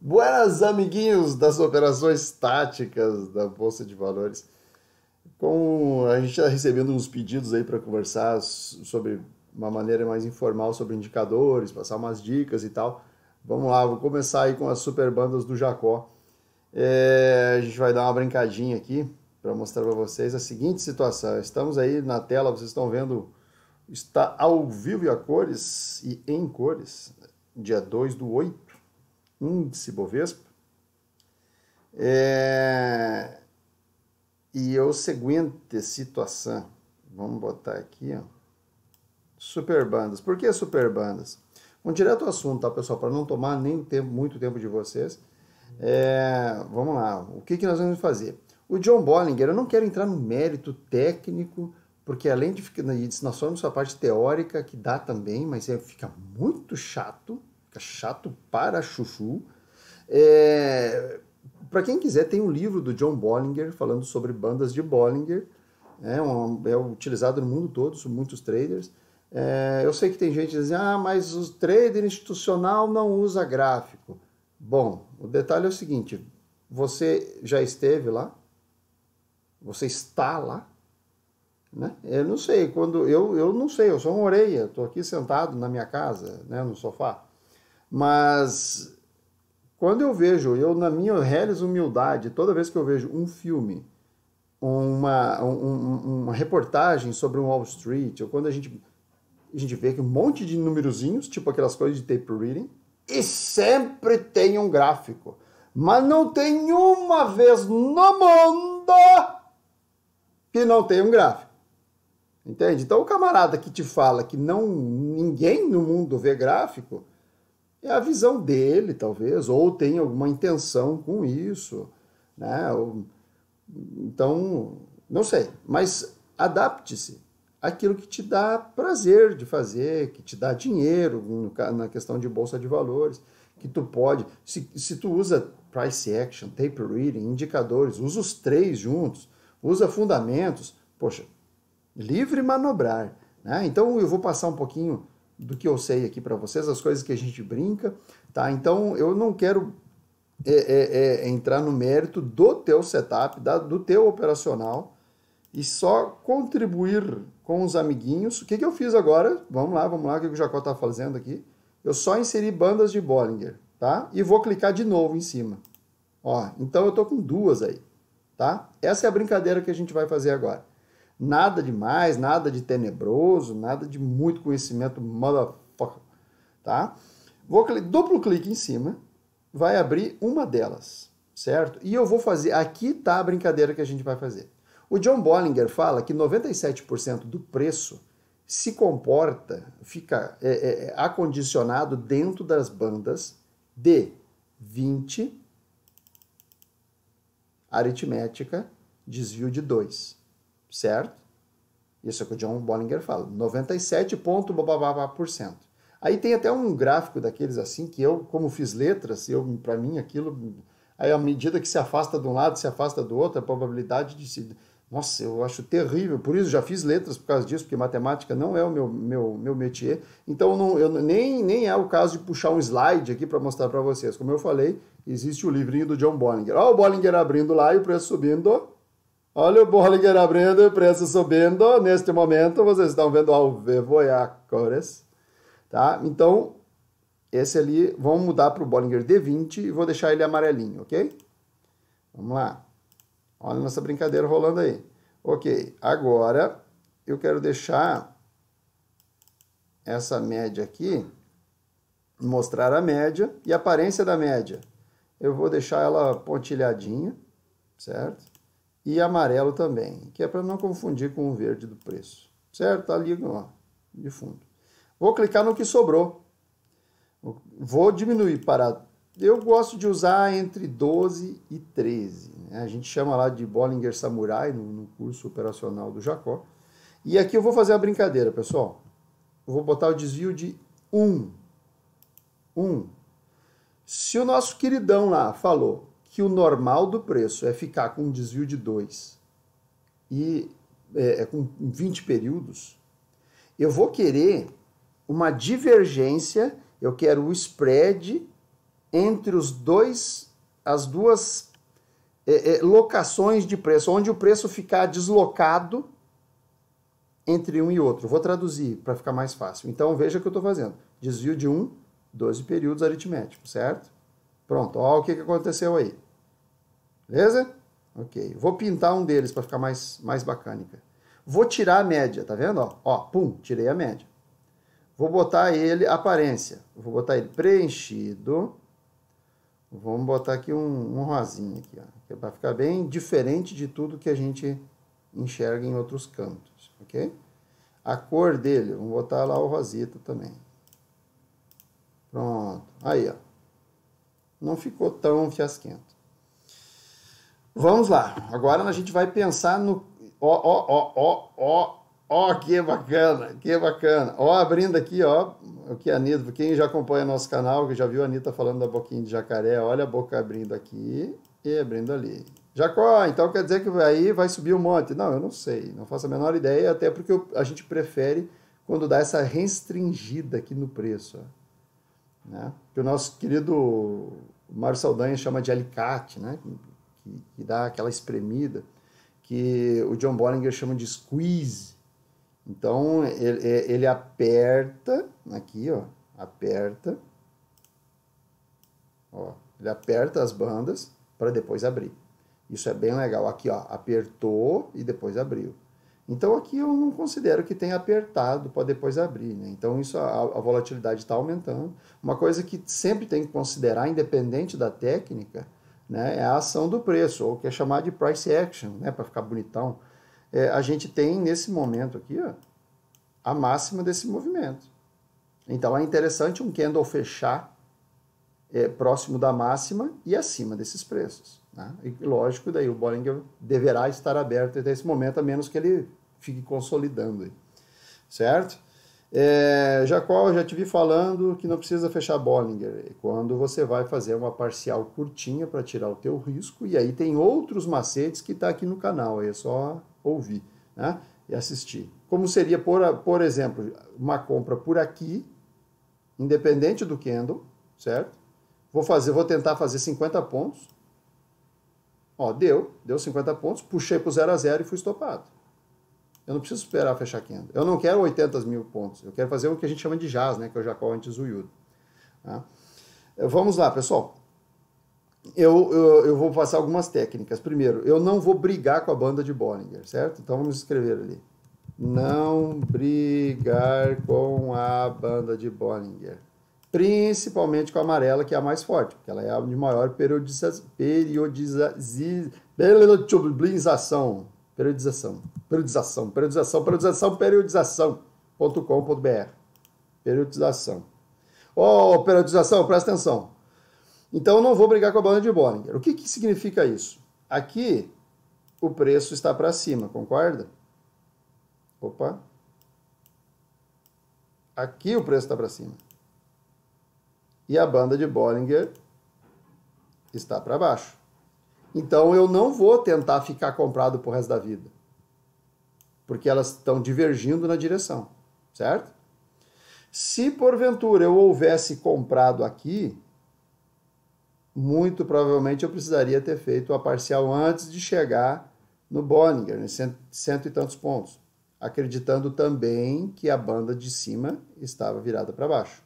Buenas, amiguinhos das operações táticas da Bolsa de Valores. Como a gente está recebendo uns pedidos aí para conversar sobre uma maneira mais informal sobre indicadores, passar umas dicas e tal. Vamos lá, vou começar aí com as super bandas do Jacó. É, a gente vai dar uma brincadinha aqui para mostrar para vocês a seguinte situação. Estamos aí na tela, vocês estão vendo, está ao vivo e a cores e em cores, dia 2 do 8 índice Bovespa. É... E a seguinte situação, vamos botar aqui, ó. Superbandas. Por que superbandas? Vamos direto ao assunto, tá, pessoal? Para não tomar nem tempo, muito tempo de vocês. É... vamos lá. O que, que nós vamos fazer? O John Bollinger, eu não quero entrar no mérito técnico, porque além de ficar né, nós somos a parte teórica, que dá também, mas é, fica muito chato chato para chuchu. É, para quem quiser, tem um livro do John Bollinger falando sobre bandas de Bollinger. É, um, é utilizado no mundo todo, muitos traders. É, eu sei que tem gente dizendo, ah, mas o trader institucional não usa gráfico. Bom, o detalhe é o seguinte: você já esteve lá? Você está lá? Né? Eu não sei, quando eu, eu não sei, eu sou uma orelha, estou aqui sentado na minha casa, né, no sofá. Mas quando eu vejo, eu na minha reles humildade, toda vez que eu vejo um filme, uma, um, uma reportagem sobre um Wall Street, ou quando a gente, a gente vê que um monte de númerozinhos, tipo aquelas coisas de tape reading, e sempre tem um gráfico. Mas não tem uma vez no mundo que não tem um gráfico. Entende? Então o camarada que te fala que não ninguém no mundo vê gráfico, é a visão dele, talvez, ou tem alguma intenção com isso, né? Então, não sei, mas adapte-se àquilo que te dá prazer de fazer, que te dá dinheiro, na questão de bolsa de valores, que tu pode, se, se tu usa price action, tape reading, indicadores, usa os três juntos, usa fundamentos, poxa, livre manobrar, né? Então eu vou passar um pouquinho do que eu sei aqui para vocês, as coisas que a gente brinca, tá? Então eu não quero é, é, é entrar no mérito do teu setup, da, do teu operacional e só contribuir com os amiguinhos. O que, que eu fiz agora? Vamos lá, vamos lá, o que o Jacó está fazendo aqui? Eu só inseri bandas de Bollinger, tá? E vou clicar de novo em cima. Ó, então eu tô com duas aí, tá? Essa é a brincadeira que a gente vai fazer agora. Nada demais, nada de tenebroso, nada de muito conhecimento motherfucker, tá? Vou duplo clique em cima, vai abrir uma delas, certo? E eu vou fazer, aqui tá a brincadeira que a gente vai fazer. O John Bollinger fala que 97% do preço se comporta, fica é, é, é acondicionado dentro das bandas de 20, aritmética, desvio de 2 certo? Isso é o que o John Bollinger fala, 97,% Aí tem até um gráfico daqueles assim, que eu, como fiz letras, eu para mim aquilo, aí à medida que se afasta de um lado, se afasta do outro, a probabilidade de se... Nossa, eu acho terrível, por isso já fiz letras por causa disso, porque matemática não é o meu, meu, meu métier. Então não, eu, nem, nem é o caso de puxar um slide aqui para mostrar para vocês. Como eu falei, existe o livrinho do John Bollinger. Olha o Bollinger abrindo lá e o preço subindo Olha o Bollinger abrindo, o preço subindo. Neste momento, vocês estão vendo ao vivo e é a cores. Tá? Então, esse ali, vamos mudar para o Bollinger D20 e vou deixar ele amarelinho, ok? Vamos lá. Olha nossa brincadeira rolando aí. Ok, agora eu quero deixar essa média aqui, mostrar a média e a aparência da média. Eu vou deixar ela pontilhadinha, certo? e amarelo também, que é para não confundir com o verde do preço. Certo? Tá ali ó, de fundo. Vou clicar no que sobrou. Vou diminuir para... Eu gosto de usar entre 12 e 13. Né? A gente chama lá de Bollinger Samurai no, no curso operacional do Jacó. E aqui eu vou fazer a brincadeira, pessoal. Eu vou botar o desvio de 1. 1. Se o nosso queridão lá falou que o normal do preço é ficar com um desvio de 2 e é, é com 20 períodos, eu vou querer uma divergência, eu quero o spread entre os dois, as duas é, é, locações de preço, onde o preço ficar deslocado entre um e outro. Vou traduzir para ficar mais fácil. Então veja o que eu estou fazendo. Desvio de um, 12 períodos aritméticos, certo? Pronto, olha o que, que aconteceu aí. Beleza? Ok. Vou pintar um deles para ficar mais, mais bacânica. Vou tirar a média, tá vendo? Ó, pum, tirei a média. Vou botar ele aparência. Vou botar ele preenchido. Vamos botar aqui um, um rosinha aqui, ó, é para ficar bem diferente de tudo que a gente enxerga em outros cantos, ok? A cor dele, vamos botar lá o rosito também. Pronto. Aí, ó não ficou tão fiasquento. Vamos lá, agora a gente vai pensar no. Ó, ó, ó, ó, ó, que bacana, que bacana. Ó, abrindo aqui, ó, o que a Anitta, quem já acompanha nosso canal, que já viu a Anitta falando da boquinha de jacaré, olha a boca abrindo aqui e abrindo ali. Jacó, então quer dizer que aí vai subir um monte? Não, eu não sei, não faço a menor ideia, até porque a gente prefere quando dá essa restringida aqui no preço. Ó né? que o nosso querido Mário Saldanha chama de alicate, né? que, que dá aquela espremida, que o John Bollinger chama de squeeze. Então, ele, é, ele aperta, aqui, ó, aperta, ó, ele aperta as bandas para depois abrir. Isso é bem legal. Aqui, ó, apertou e depois abriu. Então aqui eu não considero que tenha apertado para depois abrir. Né? Então isso a, a volatilidade está aumentando. Uma coisa que sempre tem que considerar, independente da técnica, né, é a ação do preço, ou o que é chamado de price action, né, para ficar bonitão. É, a gente tem nesse momento aqui ó, a máxima desse movimento. Então é interessante um candle fechar é, próximo da máxima e acima desses preços. Né? E lógico, daí o Bollinger deverá estar aberto até esse momento, a menos que ele fique consolidando aí. Certo? É, Jacó, eu já te vi falando que não precisa fechar Bollinger, quando você vai fazer uma parcial curtinha para tirar o teu risco, e aí tem outros macetes que está aqui no canal, aí é só ouvir né, e assistir. Como seria, por, por exemplo, uma compra por aqui, independente do candle, certo? Vou fazer, vou tentar fazer 50 pontos. Ó, deu, deu 50 pontos, puxei para o 0 a 0 e fui estopado. Eu não preciso esperar fechar 500. Eu não quero 80 mil pontos. Eu quero fazer o que a gente chama de jazz, né? Que é o Jacó antes do Yudo. Tá? Eh, vamos lá, pessoal. Eu, eu, eu, vou passar algumas técnicas. Primeiro, eu não vou brigar com a banda de Bollinger, certo? Então vamos escrever ali. Não brigar com a banda de Bollinger. Principalmente com a amarela, que é a mais forte, porque ela é a de maior periodização, periodiza, periodização. Periodização periodização, periodização, periodização, periodização.com.br. Periodização. Ô, oh, periodização, presta atenção. Então eu não vou brigar com a banda de Bollinger. O que, que significa isso? Aqui o preço está para cima, concorda? Opa. Aqui o preço está para cima. E a banda de Bollinger está para baixo. Então eu não vou tentar ficar comprado por resto da vida porque elas estão divergindo na direção, certo? Se porventura eu houvesse comprado aqui, muito provavelmente eu precisaria ter feito a parcial antes de chegar no Bollinger, em né? cento, cento e tantos pontos, acreditando também que a banda de cima estava virada para baixo,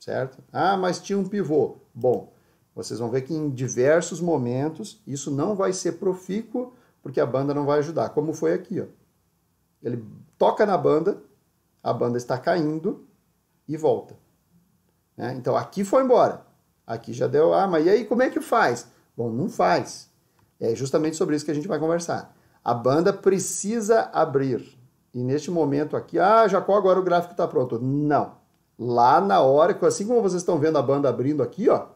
certo? Ah, mas tinha um pivô. Bom, vocês vão ver que em diversos momentos isso não vai ser profícuo, porque a banda não vai ajudar, como foi aqui, ó. Ele toca na banda, a banda está caindo e volta. Né? Então aqui foi embora. Aqui já deu. Ah, mas e aí como é que faz? Bom, não faz. É justamente sobre isso que a gente vai conversar. A banda precisa abrir. E neste momento aqui, ah, Jacó, agora o gráfico está pronto. Não. Lá na hora, assim como vocês estão vendo a banda abrindo aqui, ó.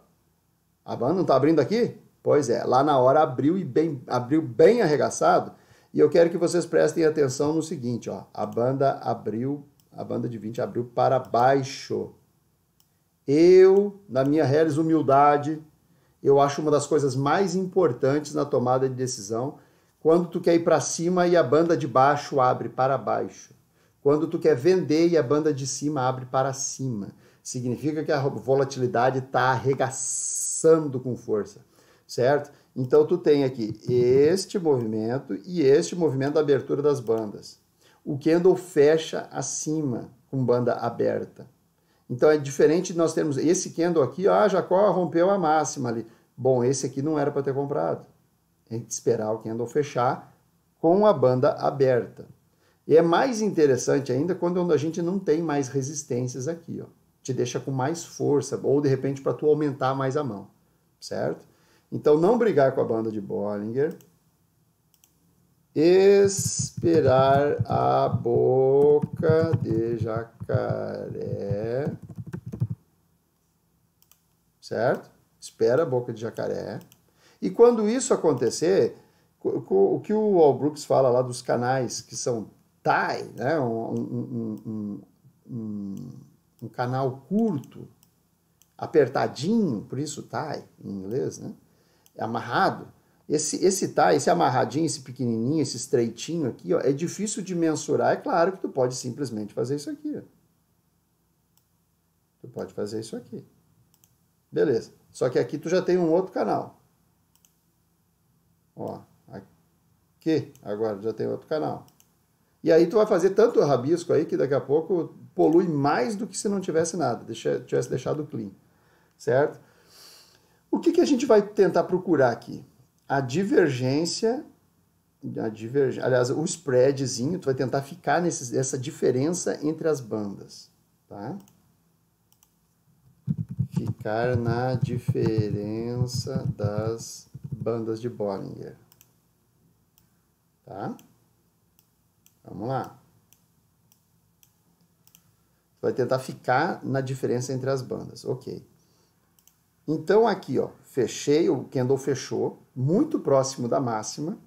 A banda não está abrindo aqui? Pois é, lá na hora abriu e bem, abriu bem arregaçado. E eu quero que vocês prestem atenção no seguinte, ó, a banda abriu, a banda de 20 abriu para baixo. Eu, na minha reles humildade, eu acho uma das coisas mais importantes na tomada de decisão, quando tu quer ir para cima e a banda de baixo abre para baixo. Quando tu quer vender e a banda de cima abre para cima. Significa que a volatilidade está arregaçando com força, certo? Então tu tem aqui este movimento e este movimento da abertura das bandas. O candle fecha acima com banda aberta. Então é diferente nós termos esse candle aqui, ah, Jacó rompeu a máxima ali. Bom, esse aqui não era para ter comprado. Tem é que esperar o candle fechar com a banda aberta. E é mais interessante ainda quando a gente não tem mais resistências aqui, ó. Te deixa com mais força, ou de repente para tu aumentar mais a mão, certo? Então, não brigar com a banda de Bollinger. Esperar a boca de jacaré. Certo? Espera a boca de jacaré. E quando isso acontecer, o que o Al Brooks fala lá dos canais que são tie, né? um, um, um, um canal curto, apertadinho, por isso tie em inglês, né? amarrado, esse, esse tá, esse amarradinho, esse pequenininho, esse estreitinho aqui, ó, é difícil de mensurar. É claro que tu pode simplesmente fazer isso aqui. Ó. Tu pode fazer isso aqui. Beleza. Só que aqui tu já tem um outro canal. Ó, aqui agora já tem outro canal. E aí tu vai fazer tanto rabisco aí que daqui a pouco polui mais do que se não tivesse nada, deixa, tivesse deixado clean, certo? O que, que a gente vai tentar procurar aqui? A divergência, a diverg... aliás, o spreadzinho, tu vai tentar ficar nesse, diferença entre as bandas, tá? Ficar na diferença das bandas de Bollinger, tá? Vamos lá. Tu vai tentar ficar na diferença entre as bandas, ok. Então aqui, ó, fechei, o candle fechou, muito próximo da máxima.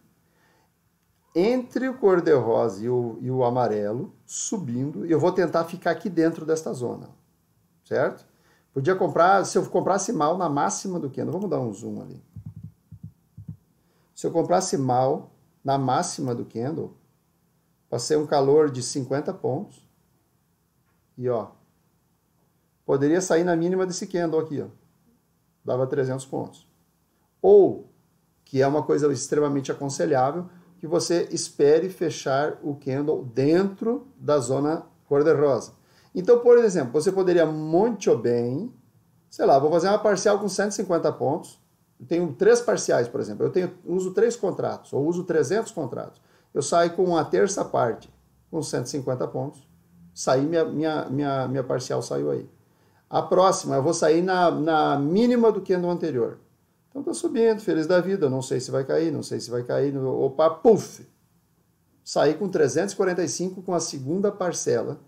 Entre o cor-de-rosa e, e o, amarelo, subindo, eu vou tentar ficar aqui dentro desta zona, certo? Podia comprar, se eu comprasse mal na máxima do candle, vamos dar um zoom ali. Se eu comprasse mal na máxima do candle, passei um calor de 50 pontos. E ó, poderia sair na mínima desse candle aqui, ó dava 300 pontos. Ou, que é uma coisa extremamente aconselhável, que você espere fechar o candle dentro da zona cor-de-rosa. Então, por exemplo, você poderia muito bem, sei lá, vou fazer uma parcial com 150 pontos. Eu tenho três parciais, por exemplo. Eu tenho, uso três contratos, ou uso 300 contratos. Eu saio com uma terça parte, com 150 pontos. Saí, minha, minha, minha, minha parcial saiu aí. A próxima, eu vou sair na, na mínima do que no anterior. Então estou subindo, feliz da vida, não sei se vai cair, não sei se vai cair. Opa, puf! Saí com 345 com a segunda parcela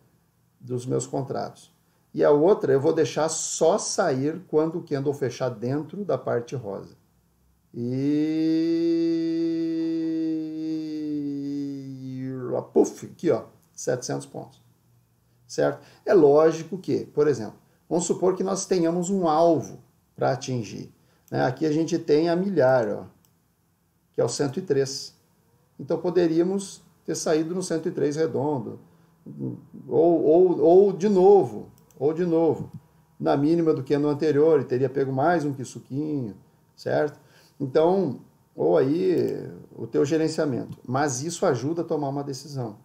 dos meus contratos. E a outra eu vou deixar só sair quando o candle fechar dentro da parte rosa. E. Puf, aqui ó, 700 pontos. Certo? É lógico que, por exemplo, Vamos supor que nós tenhamos um alvo para atingir. Né? Aqui a gente tem a milhar, ó, que é o 103. Então poderíamos ter saído no 103 redondo, ou, ou, ou de novo, ou de novo, na mínima do que é no anterior, e teria pego mais um suquinho, certo? Então, ou aí o teu gerenciamento. Mas isso ajuda a tomar uma decisão.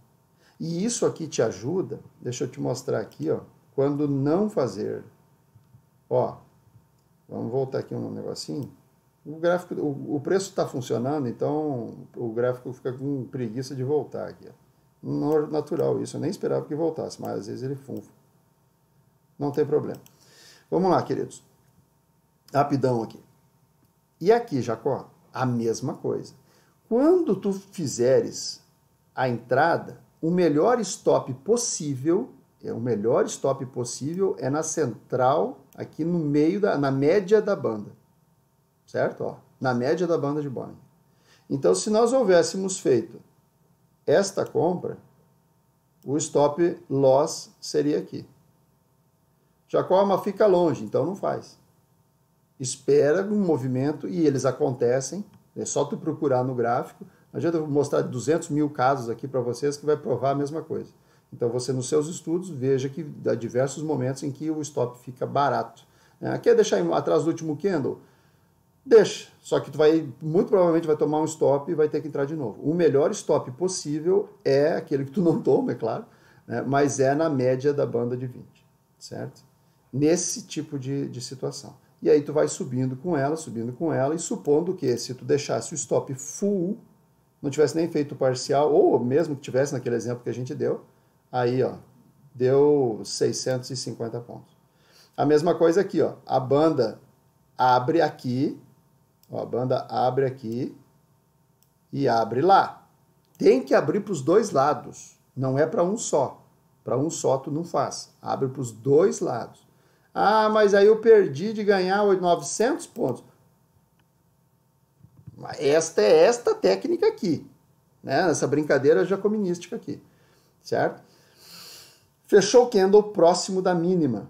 E isso aqui te ajuda, deixa eu te mostrar aqui, ó quando não fazer. Ó, vamos voltar aqui um negocinho. O gráfico, o, o preço está funcionando, então o gráfico fica com preguiça de voltar aqui. Ó. É natural isso, eu nem esperava que voltasse, mas às vezes ele funfa. Não tem problema. Vamos lá, queridos. Rapidão aqui. E aqui, Jacó, a mesma coisa. Quando tu fizeres a entrada, o melhor stop possível é, o melhor stop possível é na central, aqui no meio, da, na média da banda. Certo? Ó, na média da banda de Boeing. Então, se nós houvéssemos feito esta compra, o stop loss seria aqui. Jacoma fica longe, então não faz. Espera um movimento e eles acontecem. É só tu procurar no gráfico. Não adianta eu mostrar 200 mil casos aqui para vocês que vai provar a mesma coisa. Então você nos seus estudos veja que há diversos momentos em que o stop fica barato. Né? Quer deixar atrás do último candle? Deixa, só que tu vai muito provavelmente vai tomar um stop e vai ter que entrar de novo. O melhor stop possível é aquele que tu não toma, é claro, né? mas é na média da banda de 20, certo? Nesse tipo de, de situação. E aí tu vai subindo com ela, subindo com ela, e supondo que se tu deixasse o stop full, não tivesse nem feito parcial, ou mesmo que tivesse naquele exemplo que a gente deu, Aí, ó, deu 650 pontos. A mesma coisa aqui, ó. A banda abre aqui, ó, a banda abre aqui e abre lá. Tem que abrir para os dois lados, não é para um só. Para um só tu não faz, abre para os dois lados. Ah, mas aí eu perdi de ganhar 900 pontos. Esta é esta técnica aqui, né? Essa brincadeira jacominística aqui, certo? Fechou o candle próximo da mínima.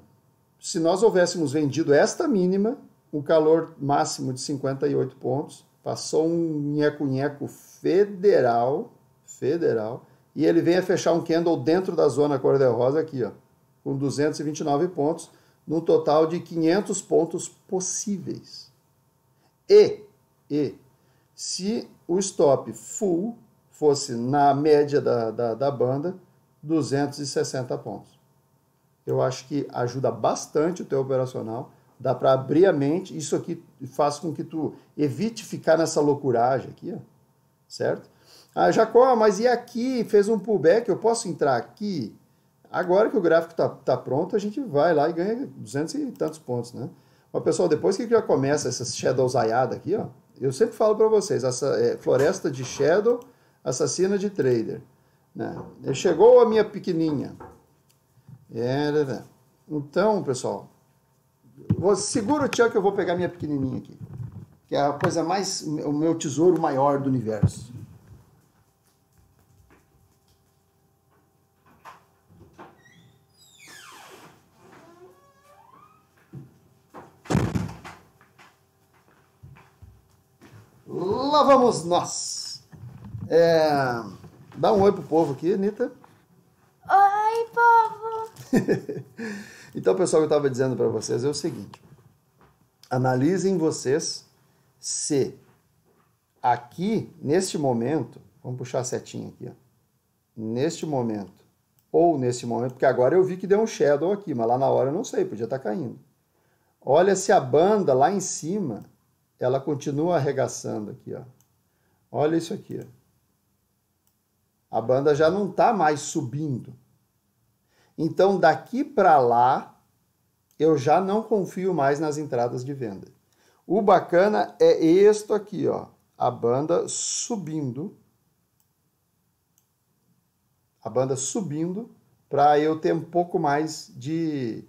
Se nós houvéssemos vendido esta mínima, o calor máximo de 58 pontos, passou um nheco-nheco federal, federal, e ele vem a fechar um candle dentro da zona cor-de-rosa aqui, ó, com 229 pontos, no total de 500 pontos possíveis. E, e se o stop full fosse na média da, da, da banda, 260 pontos. Eu acho que ajuda bastante o teu operacional, dá para abrir a mente, isso aqui faz com que tu evite ficar nessa loucuragem aqui, ó, certo? Ah, Jacó, mas e aqui? Fez um pullback, eu posso entrar aqui? Agora que o gráfico está tá pronto, a gente vai lá e ganha 200 e tantos pontos, né? Mas, pessoal, depois que já começa essa shadow zaiada aqui, ó, eu sempre falo para vocês, essa é, floresta de shadow, assassina de trader. Né? Ele chegou a minha pequenininha. É, né, né. Então, pessoal, vou, segura o tchan que eu vou pegar minha pequenininha aqui. Que é a coisa mais, o meu tesouro maior do universo. Lá vamos nós. É... Dá um oi pro povo aqui, Anitta. Oi, povo! então, pessoal, eu estava dizendo para vocês é o seguinte: analisem vocês se aqui, neste momento, vamos puxar a setinha aqui, ó, neste momento, ou neste momento, porque agora eu vi que deu um shadow aqui, mas lá na hora eu não sei, podia estar tá caindo. Olha se a banda lá em cima, ela continua arregaçando aqui, ó. Olha isso aqui, ó. A banda já não está mais subindo. Então, daqui para lá, eu já não confio mais nas entradas de venda. O bacana é isto aqui, ó, a banda subindo. A banda subindo para eu ter um pouco mais de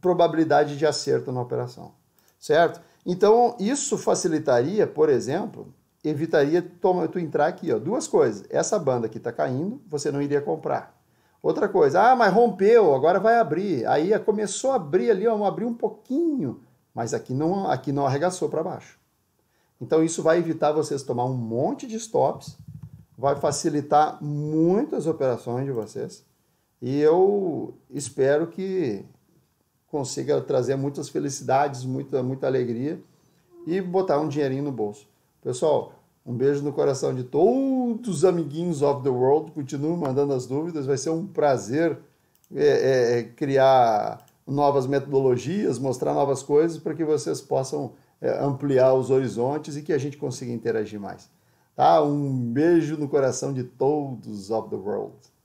probabilidade de acerto na operação, certo? Então, isso facilitaria, por exemplo, evitaria toma, tu entrar aqui, ó. Duas coisas. Essa banda que está caindo, você não iria comprar. Outra coisa, ah, mas rompeu, agora vai abrir. Aí começou a abrir ali, ó, abriu um pouquinho, mas aqui não, aqui não arregaçou para baixo. Então isso vai evitar vocês tomar um monte de stops, vai facilitar muito as operações de vocês. E eu espero que consiga trazer muitas felicidades, muita, muita alegria e botar um dinheirinho no bolso. Pessoal, um beijo no coração de todos os amiguinhos of the world. Continuem mandando as dúvidas. Vai ser um prazer é, é, é, criar novas metodologias, mostrar novas coisas para que vocês possam é, ampliar os horizontes e que a gente consiga interagir mais. Tá? Um beijo no coração de todos of the world.